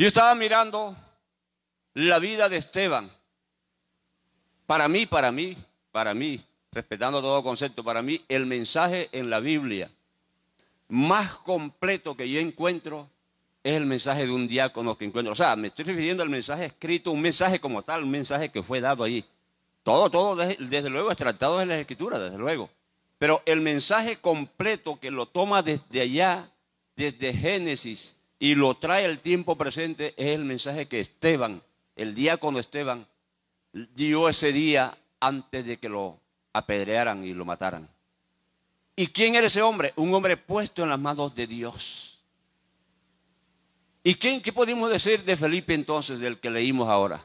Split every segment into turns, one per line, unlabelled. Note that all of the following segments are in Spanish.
Yo estaba mirando la vida de Esteban. Para mí, para mí, para mí, respetando todo concepto, para mí el mensaje en la Biblia más completo que yo encuentro es el mensaje de un diácono que encuentro. O sea, me estoy refiriendo al mensaje escrito, un mensaje como tal, un mensaje que fue dado allí. Todo, todo, desde, luego, es tratado de la escritura, desde luego. Pero el mensaje completo que lo toma desde allá, desde Génesis y lo trae el tiempo presente es el mensaje que Esteban, el día cuando Esteban, dio ese día antes de que lo apedrearan y lo mataran. ¿Y quién era ese hombre? Un hombre puesto en las manos de Dios. ¿Y quién, qué podemos decir de Felipe entonces, del que leímos ahora?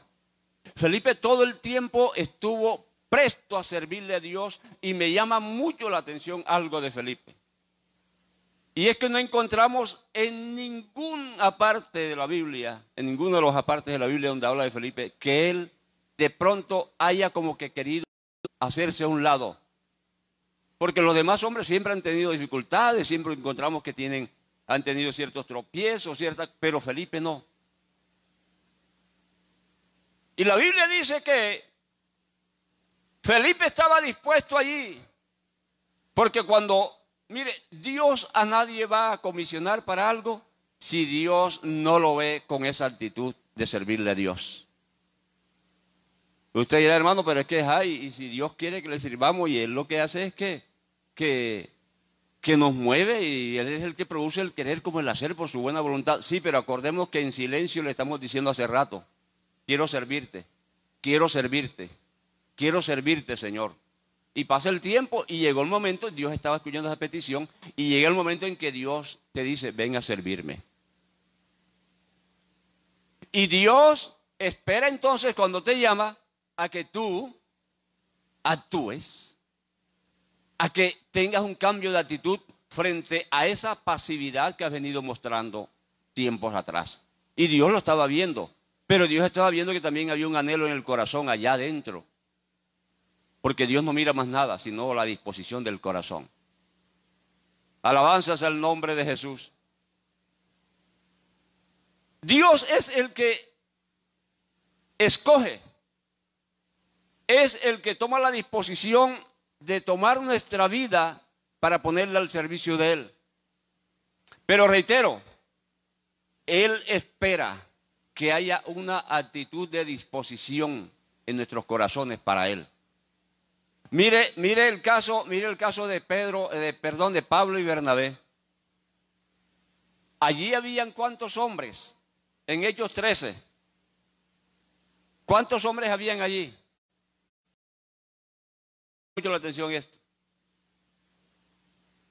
Felipe todo el tiempo estuvo presto a servirle a Dios y me llama mucho la atención algo de Felipe. Y es que no encontramos en ninguna parte de la Biblia, en ninguno de los apartes de la Biblia donde habla de Felipe, que él de pronto haya como que querido hacerse a un lado. Porque los demás hombres siempre han tenido dificultades, siempre encontramos que tienen, han tenido ciertos tropiezos, ciertas, pero Felipe no. Y la Biblia dice que Felipe estaba dispuesto allí, porque cuando Mire, Dios a nadie va a comisionar para algo si Dios no lo ve con esa actitud de servirle a Dios. Usted dirá, hermano, pero es que es y si Dios quiere que le sirvamos, y Él lo que hace es que, que nos mueve, y Él es el que produce el querer como el hacer por su buena voluntad. Sí, pero acordemos que en silencio le estamos diciendo hace rato, quiero servirte, quiero servirte, quiero servirte, Señor. Y pasa el tiempo y llegó el momento, Dios estaba escuchando esa petición, y llega el momento en que Dios te dice, ven a servirme. Y Dios espera entonces cuando te llama a que tú actúes, a que tengas un cambio de actitud frente a esa pasividad que has venido mostrando tiempos atrás. Y Dios lo estaba viendo, pero Dios estaba viendo que también había un anhelo en el corazón allá adentro porque Dios no mira más nada, sino la disposición del corazón. Alabanzas al nombre de Jesús. Dios es el que escoge, es el que toma la disposición de tomar nuestra vida para ponerla al servicio de Él. Pero reitero, Él espera que haya una actitud de disposición en nuestros corazones para Él. Mire, mire el caso, mire el caso de Pedro, eh, de, perdón, de Pablo y Bernabé. Allí habían cuántos hombres en Hechos 13. ¿Cuántos hombres habían allí? Mucho la atención esto.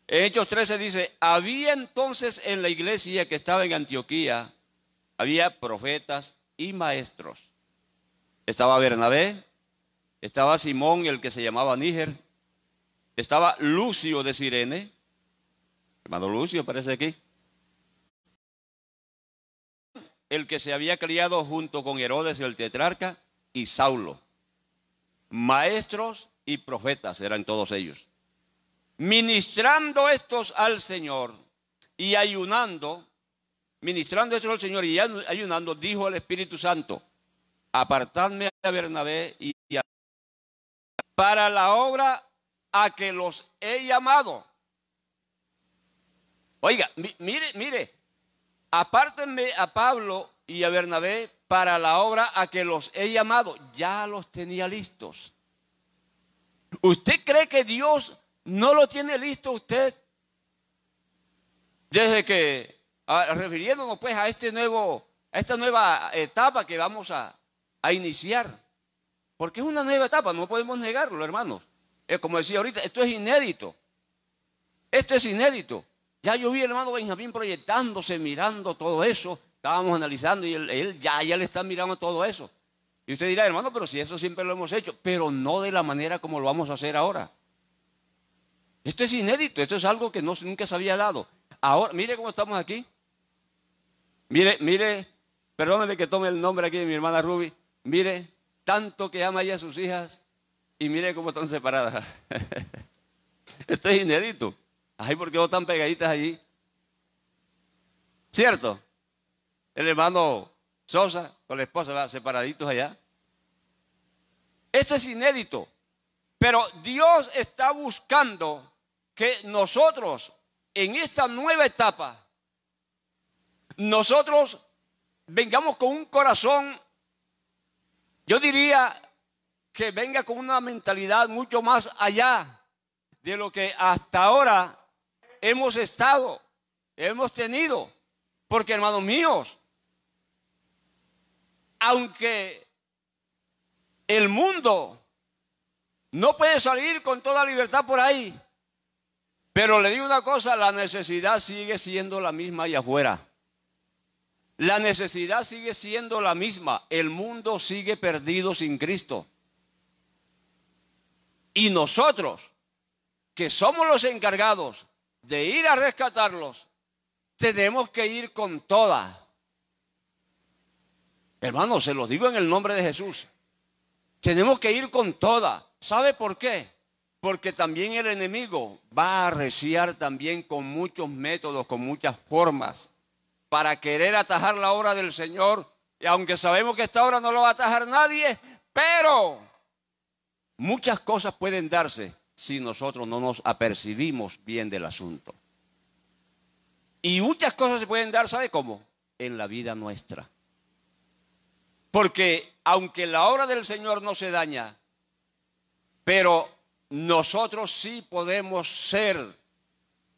En Hechos 13 dice, había entonces en la iglesia que estaba en Antioquía, había profetas y maestros. Estaba Bernabé, estaba Simón, el que se llamaba Níger. Estaba Lucio de Sirene. Hermano Lucio aparece aquí. El que se había criado junto con Herodes el tetrarca y Saulo. Maestros y profetas eran todos ellos. Ministrando estos al Señor y ayunando, ministrando estos al Señor y ayunando, dijo el Espíritu Santo, apartadme a Bernabé y para la obra a que los he llamado. Oiga, mire, mire, apártenme a Pablo y a Bernabé para la obra a que los he llamado. Ya los tenía listos. ¿Usted cree que Dios no lo tiene listo usted? Desde que, ah, refiriéndonos pues a, este nuevo, a esta nueva etapa que vamos a iniciar. Porque es una nueva etapa, no podemos negarlo, hermanos. como decía ahorita, esto es inédito. Esto es inédito. Ya yo vi al hermano Benjamín proyectándose, mirando todo eso. Estábamos analizando y él, ya, ya le está mirando todo eso. Y usted dirá, hermano, pero si eso siempre lo hemos hecho, pero no de la manera como lo vamos a hacer ahora. Esto es inédito, esto es algo que nunca se había dado. Ahora, mire cómo estamos aquí. Mire, mire, Perdóneme que tome el nombre aquí de mi hermana Ruby. Mire, tanto que ama ya a sus hijas y mire cómo están separadas. Esto es inédito. Ay, ¿por qué no están pegaditas allí? ¿Cierto? El hermano Sosa con la esposa va separaditos allá. Esto es inédito. Pero Dios está buscando que nosotros en esta nueva etapa, nosotros vengamos con un corazón yo diría que venga con una mentalidad mucho más allá de lo que hasta ahora hemos estado, hemos tenido. Porque, hermanos míos, aunque el mundo no puede salir con toda libertad por ahí, pero le digo una cosa, la necesidad sigue siendo la misma allá afuera. La necesidad sigue siendo la misma. El mundo sigue perdido sin Cristo. Y nosotros, que somos los encargados de ir a rescatarlos, tenemos que ir con toda. Hermanos, se los digo en el nombre de Jesús. Tenemos que ir con toda. ¿Sabe por qué? Porque también el enemigo va a arreciar también con muchos métodos, con muchas formas para querer atajar la obra del Señor. Y aunque sabemos que esta obra no lo va a atajar nadie, pero muchas cosas pueden darse si nosotros no nos apercibimos bien del asunto. Y muchas cosas se pueden dar, ¿sabe cómo? En la vida nuestra. Porque aunque la obra del Señor no se daña, pero nosotros sí podemos ser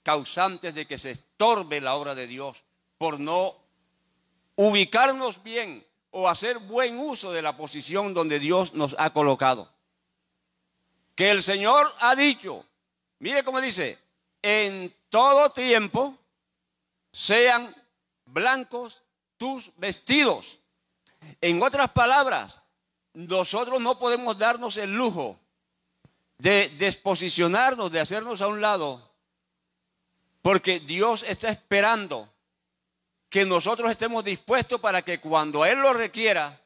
causantes de que se estorbe la obra de Dios por no ubicarnos bien o hacer buen uso de la posición donde Dios nos ha colocado. Que el Señor ha dicho, mire cómo dice, en todo tiempo sean blancos tus vestidos. En otras palabras, nosotros no podemos darnos el lujo de desposicionarnos, de hacernos a un lado, porque Dios está esperando que nosotros estemos dispuestos para que cuando Él lo requiera,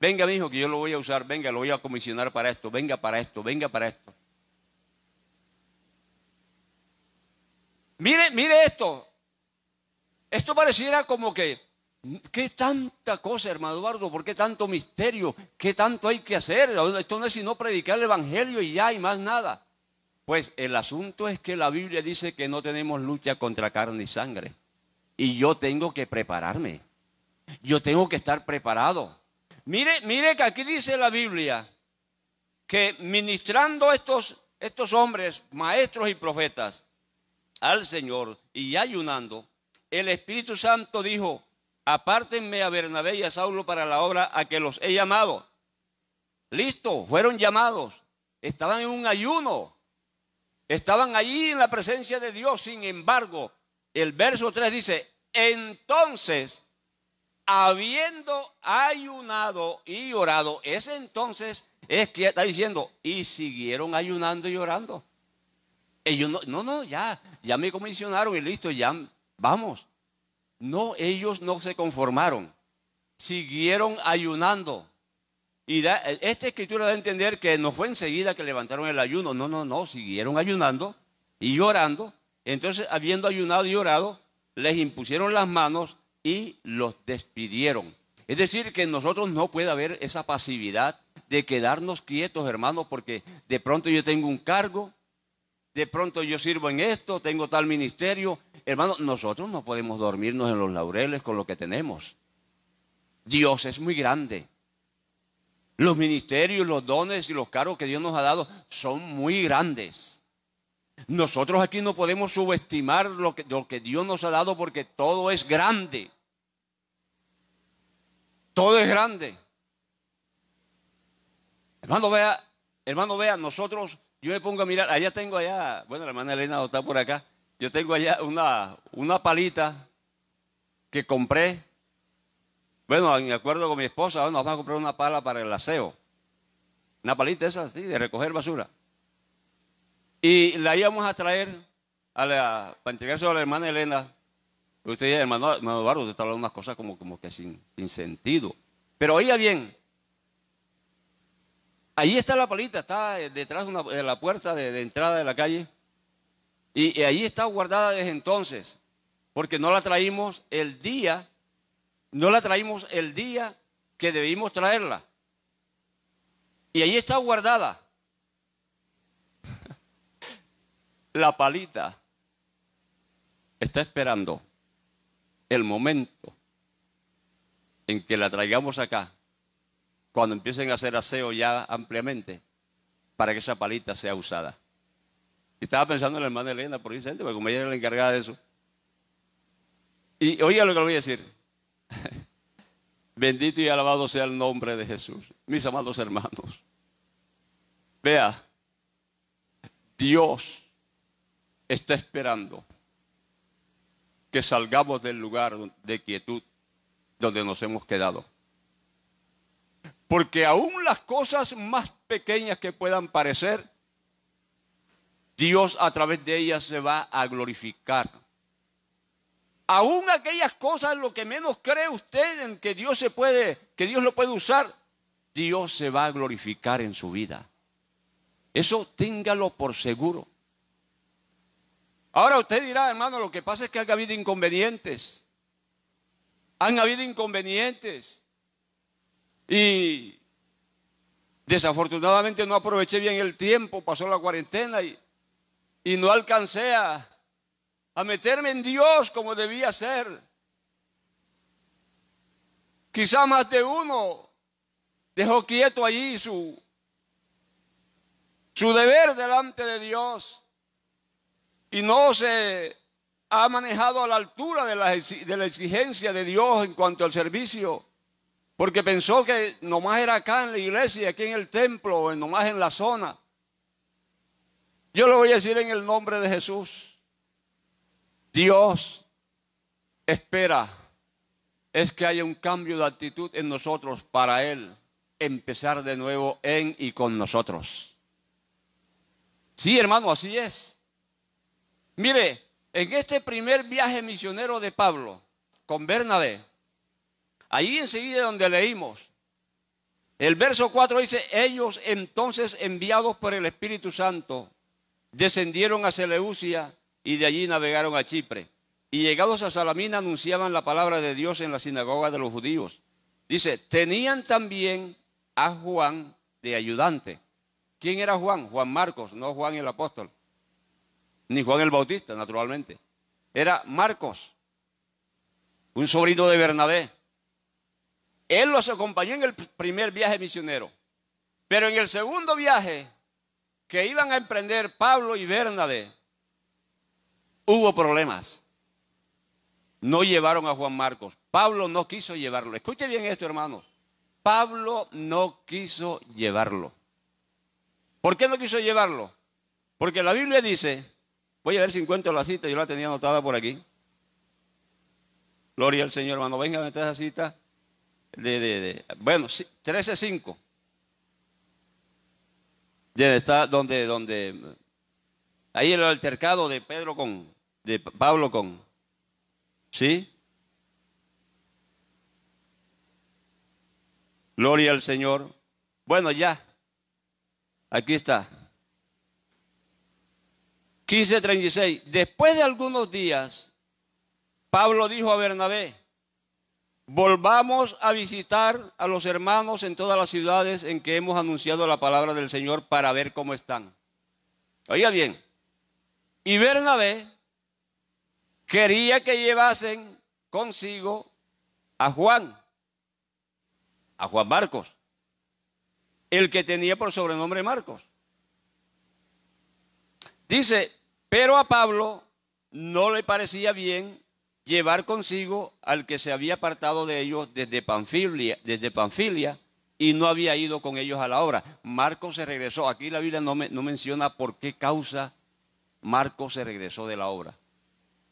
venga mi hijo que yo lo voy a usar, venga, lo voy a comisionar para esto, venga para esto, venga para esto. Mire, mire esto. Esto pareciera como que, ¿qué tanta cosa, hermano Eduardo? ¿Por qué tanto misterio? ¿Qué tanto hay que hacer? Esto no es sino predicar el Evangelio y ya, y más nada. Pues el asunto es que la Biblia dice que no tenemos lucha contra carne y sangre y yo tengo que prepararme. Yo tengo que estar preparado. Mire, mire que aquí dice la Biblia que ministrando estos, estos hombres, maestros y profetas, al Señor y ayunando, el Espíritu Santo dijo, apártenme a Bernabé y a Saulo para la obra a que los he llamado. Listo, fueron llamados. Estaban en un ayuno. Estaban allí en la presencia de Dios. Sin embargo, el verso 3 dice, entonces, habiendo ayunado y llorado ese entonces es que está diciendo, y siguieron ayunando y llorando Ellos no, no, no, ya, ya me comisionaron y listo, ya vamos. No, ellos no se conformaron, siguieron ayunando. Y esta escritura da a entender que no fue enseguida que levantaron el ayuno, no, no, no, siguieron ayunando y llorando Entonces, habiendo ayunado y llorado les impusieron las manos y los despidieron. Es decir, que nosotros no puede haber esa pasividad de quedarnos quietos, hermanos, porque de pronto yo tengo un cargo, de pronto yo sirvo en esto, tengo tal ministerio. Hermanos, nosotros no podemos dormirnos en los laureles con lo que tenemos. Dios es muy grande. Los ministerios, los dones y los cargos que Dios nos ha dado son muy grandes. Nosotros aquí no podemos subestimar lo que, Dios nos ha dado porque todo es grande. Todo es grande. Hermano, vea, hermano, vea, nosotros, yo me pongo a mirar, allá tengo allá, bueno, la hermana Elena está por acá, yo tengo allá una, una palita que compré, bueno, en acuerdo con mi esposa, nos vamos a comprar una pala para el aseo, una palita esa, así, de recoger basura. Y la íbamos a traer a la, para entregárselo a la hermana Elena. Usted hermano, Eduardo, usted está hablando unas cosas como, como que sin, sin sentido. Pero oiga bien, ahí está la palita, está detrás de, la puerta de, entrada de la calle. Y, y ahí está guardada desde entonces, porque no la traímos el día, no la traímos el día que debimos traerla. Y ahí está guardada. la palita está esperando el momento en que la traigamos acá, cuando empiecen a hacer aseo ya ampliamente, para que esa palita sea usada. estaba pensando en la hermana Elena, por incidente, porque como ella era la encargada de eso. Y oiga lo que le voy a decir. Bendito y alabado sea el nombre de Jesús. Mis amados hermanos. Vea, Dios está esperando que salgamos del lugar de quietud donde nos hemos quedado. Porque aún las cosas más pequeñas que puedan parecer, Dios a través de ellas se va a glorificar. Aún aquellas cosas lo que menos cree usted en que Dios se puede, que Dios lo puede usar, Dios se va a glorificar en su vida. Eso téngalo por seguro. Ahora usted dirá, hermano, lo que pasa es que ha habido inconvenientes. Han habido inconvenientes. Y desafortunadamente no aproveché bien el tiempo, pasó la cuarentena y, y no alcancé a, meterme en Dios como debía ser. Quizá más de uno dejó quieto allí su, su deber delante de Dios y no se ha manejado a la altura de la, exigencia de Dios en cuanto al servicio, porque pensó que nomás era acá en la iglesia, aquí en el templo, o nomás en la zona. Yo lo voy a decir en el nombre de Jesús. Dios espera es que haya un cambio de actitud en nosotros para Él empezar de nuevo en y con nosotros. Sí, hermano, así es. Mire, en este primer viaje misionero de Pablo con Bernabé, ahí enseguida donde leímos, el verso 4 dice, ellos entonces enviados por el Espíritu Santo descendieron a Seleucia y de allí navegaron a Chipre. Y llegados a Salamina anunciaban la palabra de Dios en la sinagoga de los judíos. Dice, tenían también a Juan de ayudante. ¿Quién era Juan? Juan Marcos, no Juan el apóstol ni Juan el Bautista, naturalmente. Era Marcos, un sobrino de Bernabé. Él los acompañó en el primer viaje misionero. Pero en el segundo viaje que iban a emprender Pablo y Bernabé, hubo problemas. No llevaron a Juan Marcos. Pablo no quiso llevarlo. Escuche bien esto, hermano. Pablo no quiso llevarlo. ¿Por qué no quiso llevarlo? Porque la Biblia dice Voy a ver si encuentro la cita, yo la tenía anotada por aquí. Gloria al Señor, hermano. Venga, meter esa cita. De, de, bueno, 13.5. Está donde, donde, ahí el altercado de Pedro con, de Pablo con, ¿sí? Gloria al Señor. Bueno, ya, aquí está. 15:36. Después de algunos días, Pablo dijo a Bernabé, volvamos a visitar a los hermanos en todas las ciudades en que hemos anunciado la palabra del Señor para ver cómo están. Oiga bien, y Bernabé quería que llevasen consigo a Juan, a Juan Marcos, el que tenía por sobrenombre Marcos. Dice, pero a Pablo no le parecía bien llevar consigo al que se había apartado de ellos desde Panfilia, y no había ido con ellos a la obra. Marcos se regresó. Aquí la Biblia no, menciona por qué causa Marcos se regresó de la obra.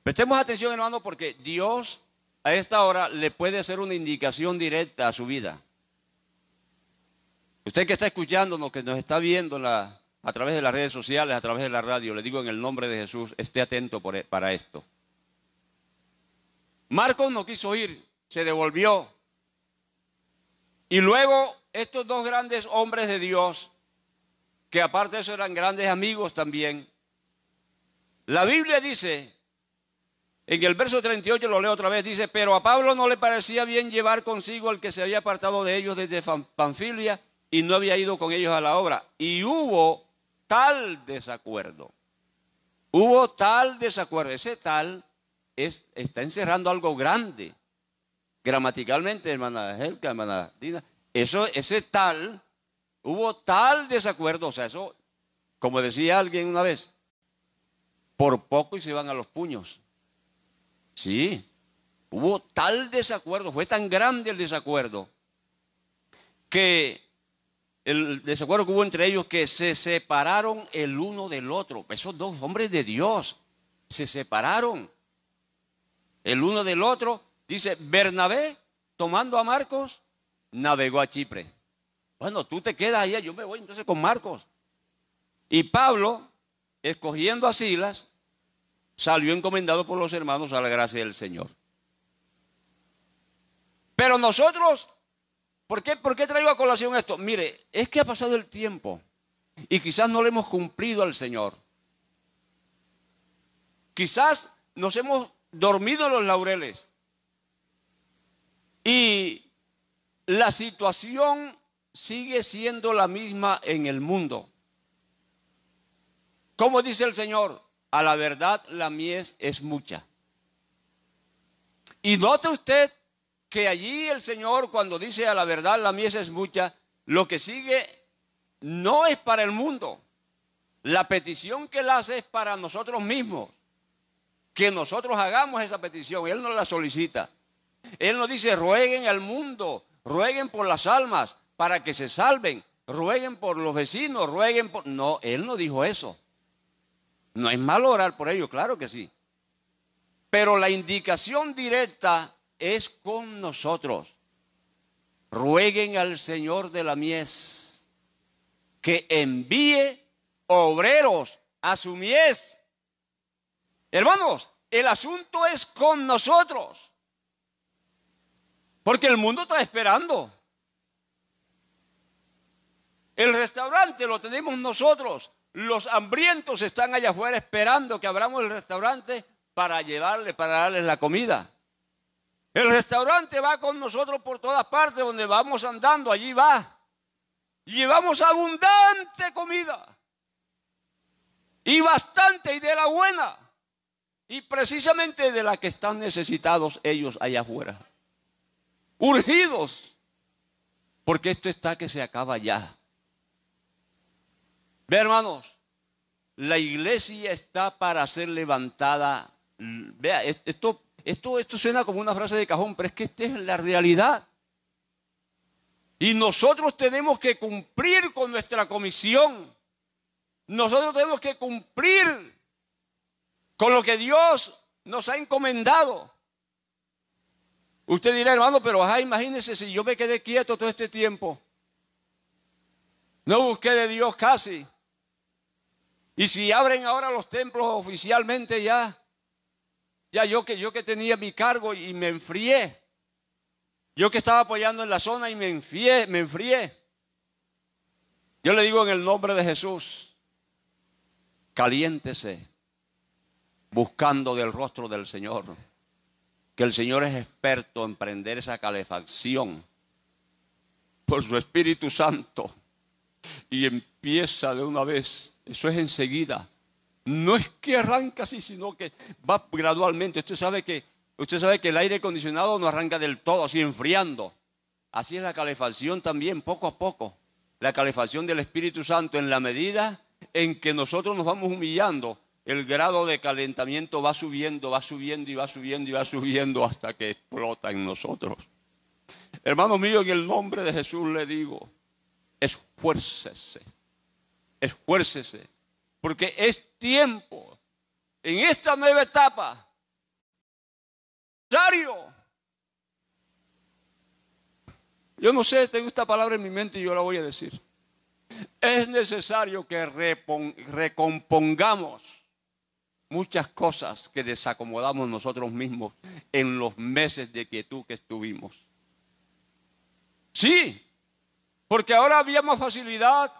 Prestemos atención, hermano, porque Dios a esta hora le puede hacer una indicación directa a su vida. Usted que está escuchándonos, que nos está viendo en la a través de las redes sociales, a través de la radio, le digo en el nombre de Jesús, esté atento e, para esto. Marcos no quiso ir, se devolvió. Y luego estos dos grandes hombres de Dios, que aparte de eso eran grandes amigos también, la Biblia dice, en el verso 38 lo leo otra vez, dice, pero a Pablo no le parecía bien llevar consigo al que se había apartado de ellos desde Panfilia y no había ido con ellos a la obra. Y hubo tal desacuerdo. Hubo tal desacuerdo. Ese tal es, está encerrando algo grande. Gramaticalmente, hermana Helga, hermana Dina. Eso, ese tal, hubo tal desacuerdo. O sea, eso, como decía alguien una vez, por poco y se van a los puños. Sí, hubo tal desacuerdo, fue tan grande el desacuerdo, que el desacuerdo que hubo entre ellos, que se separaron el uno del otro. Esos dos hombres de Dios se separaron el uno del otro. Dice, Bernabé, tomando a Marcos, navegó a Chipre. Bueno, tú te quedas ahí yo me voy entonces con Marcos. Y Pablo, escogiendo a Silas, salió encomendado por los hermanos a la gracia del Señor. Pero nosotros ¿Por qué, traigo a colación esto? Mire, es que ha pasado el tiempo y quizás no le hemos cumplido al Señor. Quizás nos hemos dormido en los laureles. Y la situación sigue siendo la misma en el mundo. Como dice el Señor, a la verdad la mies es mucha. Y note usted que allí el Señor cuando dice a la verdad la mies es mucha, lo que sigue no es para el mundo. La petición que Él hace es para nosotros mismos. Que nosotros hagamos esa petición. Él no la solicita. Él nos dice, rueguen al mundo, rueguen por las almas para que se salven, rueguen por los vecinos, rueguen por... No, Él no dijo eso. No es malo orar por ellos, claro que sí. Pero la indicación directa es con nosotros. Rueguen al Señor de la mies que envíe obreros a su mies. Hermanos, el asunto es con nosotros. Porque el mundo está esperando. El restaurante lo tenemos nosotros. Los hambrientos están allá afuera esperando que abramos el restaurante para llevarle, para darles la comida. El restaurante va con nosotros por todas partes, donde vamos andando, allí va. Llevamos abundante comida. Y bastante, y de la buena. Y precisamente de la que están necesitados ellos allá afuera. Urgidos. Porque esto está que se acaba ya. Ve, hermanos, la iglesia está para ser levantada. Vea, esto esto, suena como una frase de cajón, pero es que esta es la realidad. Y nosotros tenemos que cumplir con nuestra comisión. Nosotros tenemos que cumplir con lo que Dios nos ha encomendado. Usted dirá, hermano, pero ajá, imagínese si yo me quedé quieto todo este tiempo. No busqué de Dios casi. Y si abren ahora los templos oficialmente ya, ya yo que, yo que tenía mi cargo y me enfrié. Yo que estaba apoyando en la zona y me enfrié, me enfrié. Yo le digo en el nombre de Jesús, caliéntese buscando del rostro del Señor. Que el Señor es experto en prender esa calefacción por su Espíritu Santo. Y empieza de una vez, eso es enseguida. No es que arranca así, sino que va gradualmente. Usted sabe que, usted sabe que el aire acondicionado no arranca del todo, así enfriando. Así es la calefacción también, poco a poco. La calefacción del Espíritu Santo en la medida en que nosotros nos vamos humillando, el grado de calentamiento va subiendo, va subiendo y va subiendo y va subiendo hasta que explota en nosotros. Hermano mío, en el nombre de Jesús le digo, esfuércese, esfuércese porque es tiempo, en esta nueva etapa, necesario. yo no sé, tengo esta palabra en mi mente y yo la voy a decir. Es necesario que recompongamos muchas cosas que desacomodamos nosotros mismos en los meses de quietud que estuvimos. Sí, porque ahora había más facilidad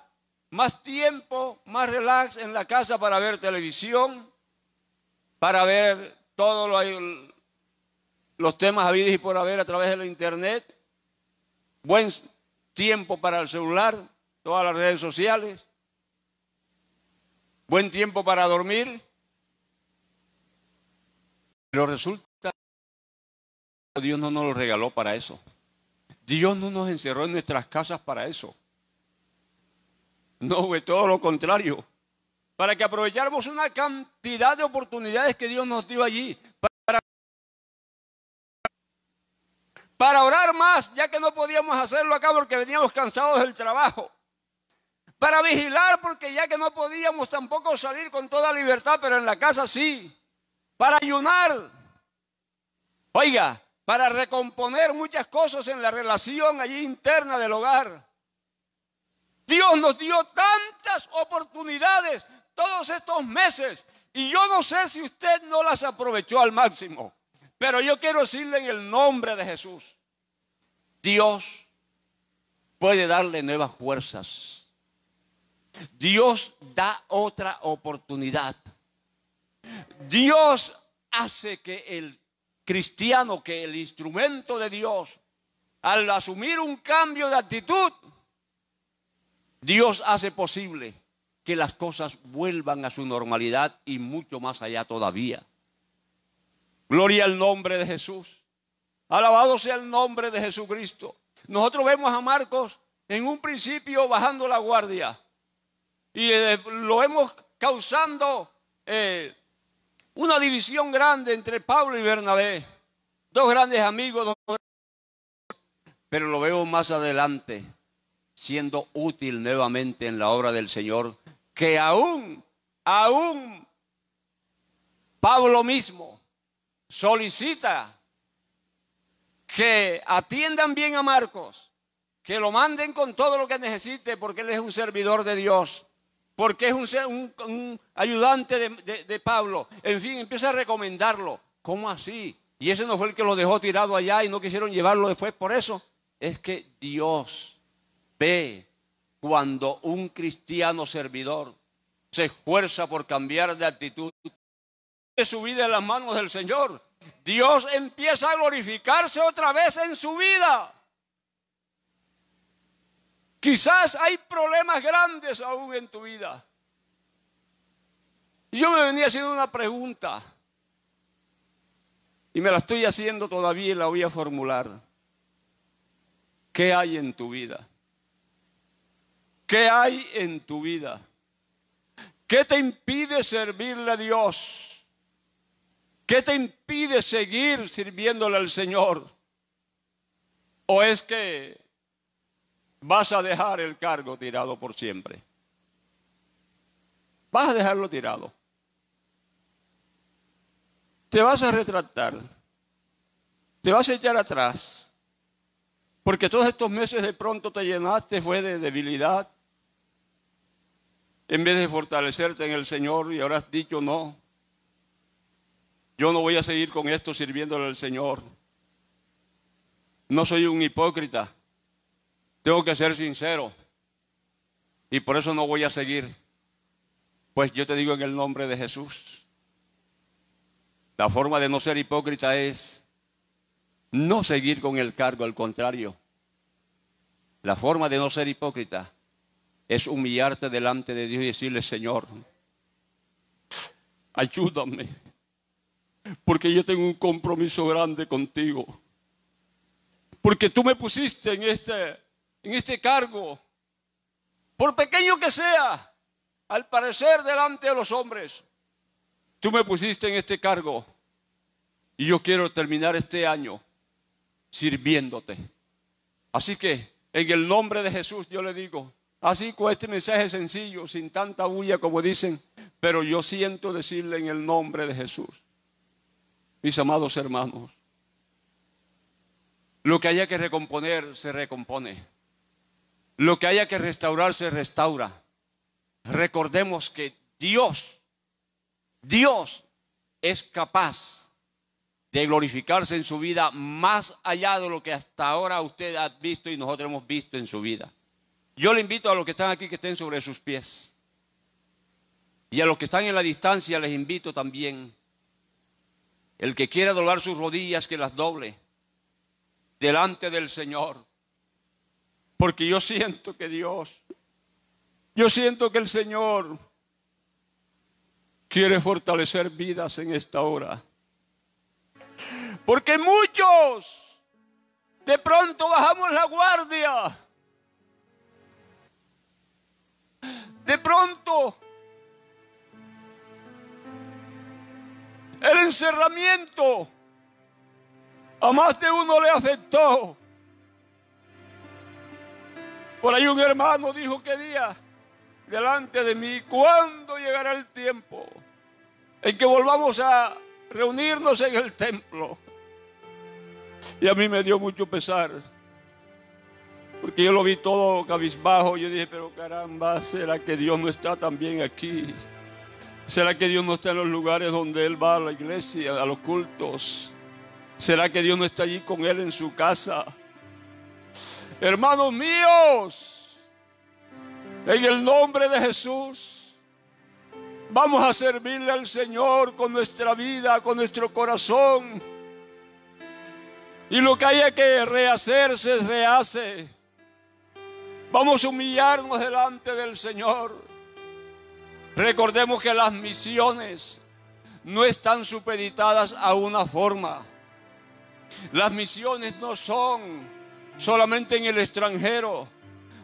más tiempo, más relax en la casa para ver televisión, para ver todos los temas habidos y por haber a través de la internet, buen tiempo para el celular, todas las redes sociales, buen tiempo para dormir, pero resulta que Dios no nos lo regaló para eso. Dios no nos encerró en nuestras casas para eso. No, es todo lo contrario. Para que aprovecháramos una cantidad de oportunidades que Dios nos dio allí. Para, para orar más, ya que no podíamos hacerlo acá porque veníamos cansados del trabajo. Para vigilar porque ya que no podíamos tampoco salir con toda libertad, pero en la casa sí. Para ayunar. Oiga, para recomponer muchas cosas en la relación allí interna del hogar Dios nos dio tantas oportunidades todos estos meses y yo no sé si usted no las aprovechó al máximo, pero yo quiero decirle en el nombre de Jesús, Dios puede darle nuevas fuerzas. Dios da otra oportunidad. Dios hace que el cristiano, que el instrumento de Dios, al asumir un cambio de actitud, Dios hace posible que las cosas vuelvan a su normalidad y mucho más allá todavía. Gloria al nombre de Jesús. Alabado sea el nombre de Jesucristo. Nosotros vemos a Marcos en un principio bajando la guardia y eh, lo hemos causando eh, una división grande entre Pablo y Bernabé. Dos grandes amigos, dos... pero lo veo más adelante siendo útil nuevamente en la obra del Señor, que aún, aún Pablo mismo solicita que atiendan bien a Marcos, que lo manden con todo lo que necesite, porque él es un servidor de Dios, porque es un, ayudante de, de Pablo. En fin, empieza a recomendarlo. ¿Cómo así? Y ese no fue el que lo dejó tirado allá y no quisieron llevarlo después por eso. Es que Dios ve cuando un cristiano servidor se esfuerza por cambiar de actitud de su vida en las manos del Señor. Dios empieza a glorificarse otra vez en su vida. Quizás hay problemas grandes aún en tu vida. yo me venía haciendo una pregunta. Y me la estoy haciendo todavía y la voy a formular. ¿Qué hay en tu vida? ¿Qué hay en tu vida? ¿Qué te impide servirle a Dios? ¿Qué te impide seguir sirviéndole al Señor? ¿O es que vas a dejar el cargo tirado por siempre? Vas a dejarlo tirado. Te vas a retractar. Te vas a echar atrás. Porque todos estos meses de pronto te llenaste, fue de debilidad, en vez de fortalecerte en el Señor y ahora has dicho no. Yo no voy a seguir con esto sirviéndole al Señor. No soy un hipócrita. Tengo que ser sincero. Y por eso no voy a seguir. Pues yo te digo en el nombre de Jesús. La forma de no ser hipócrita es no seguir con el cargo, al contrario. La forma de no ser hipócrita es humillarte delante de Dios y decirle, Señor, ayúdame, porque yo tengo un compromiso grande contigo, porque tú me pusiste en este, en este cargo, por pequeño que sea, al parecer delante de los hombres, tú me pusiste en este cargo y yo quiero terminar este año sirviéndote. Así que en el nombre de Jesús yo le digo, Así con este mensaje sencillo, sin tanta bulla como dicen, pero yo siento decirle en el nombre de Jesús, mis amados hermanos, lo que haya que recomponer se recompone, lo que haya que restaurar se restaura. Recordemos que Dios, Dios es capaz de glorificarse en su vida más allá de lo que hasta ahora usted ha visto y nosotros hemos visto en su vida. Yo le invito a los que están aquí que estén sobre sus pies. Y a los que están en la distancia les invito también. El que quiera doblar sus rodillas, que las doble delante del Señor. Porque yo siento que Dios, yo siento que el Señor quiere fortalecer vidas en esta hora. Porque muchos de pronto bajamos la guardia pronto. El encerramiento a más de uno le afectó. Por ahí un hermano dijo que día delante de mí, cuando llegará el tiempo en que volvamos a reunirnos en el templo? Y a mí me dio mucho pesar porque yo lo vi todo cabizbajo. Yo dije, pero caramba, ¿será que Dios no está también aquí? ¿Será que Dios no está en los lugares donde Él va a la iglesia, a los cultos? ¿Será que Dios no está allí con Él en su casa? Hermanos míos, en el nombre de Jesús, vamos a servirle al Señor con nuestra vida, con nuestro corazón. Y lo que haya que rehacerse, rehace. Vamos a humillarnos delante del Señor. Recordemos que las misiones no están supeditadas a una forma. Las misiones no son solamente en el extranjero.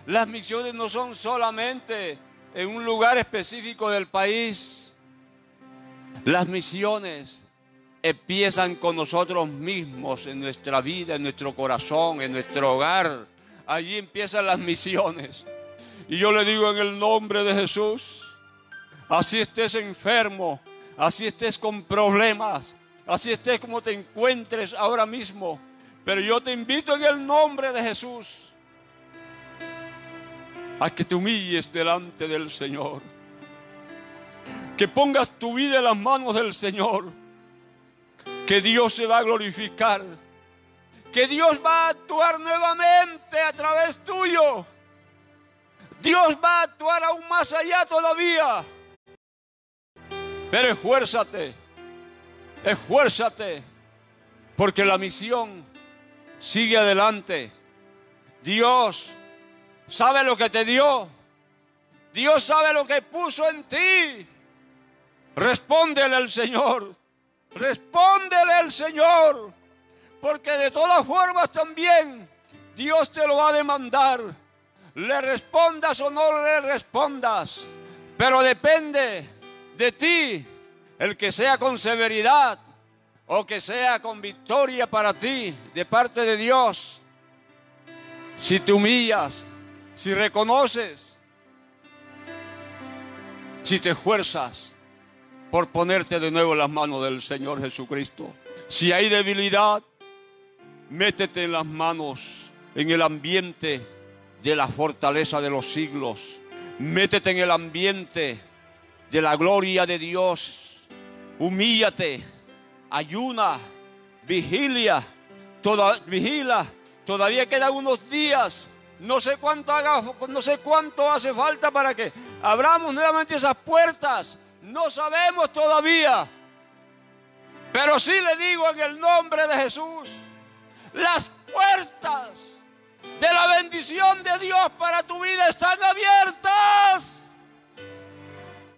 Las misiones no son solamente en un lugar específico del país. Las misiones empiezan con nosotros mismos, en nuestra vida, en nuestro corazón, en nuestro hogar allí empiezan las misiones. Y yo le digo en el nombre de Jesús, así estés enfermo, así estés con problemas, así estés como te encuentres ahora mismo, pero yo te invito en el nombre de Jesús a que te humilles delante del Señor, que pongas tu vida en las manos del Señor, que Dios se va a glorificar que Dios va a actuar nuevamente a través tuyo. Dios va a actuar aún más allá todavía. Pero esfuérzate, esfuérzate, porque la misión sigue adelante. Dios sabe lo que te dio. Dios sabe lo que puso en ti. Respóndele al Señor. Respóndele al Señor porque de todas formas también Dios te lo va a demandar. Le respondas o no le respondas, pero depende de ti el que sea con severidad o que sea con victoria para ti de parte de Dios. Si te humillas, si reconoces, si te esfuerzas por ponerte de nuevo en las manos del Señor Jesucristo, si hay debilidad, Métete en las manos, en el ambiente de la fortaleza de los siglos. Métete en el ambiente de la gloria de Dios. Humíllate, ayuna, vigilia, vigila. Todavía quedan unos días. No sé cuánto haga, no sé cuánto hace falta para que abramos nuevamente esas puertas. No sabemos todavía. Pero sí le digo en el nombre de Jesús las puertas de la bendición de Dios para tu vida están abiertas.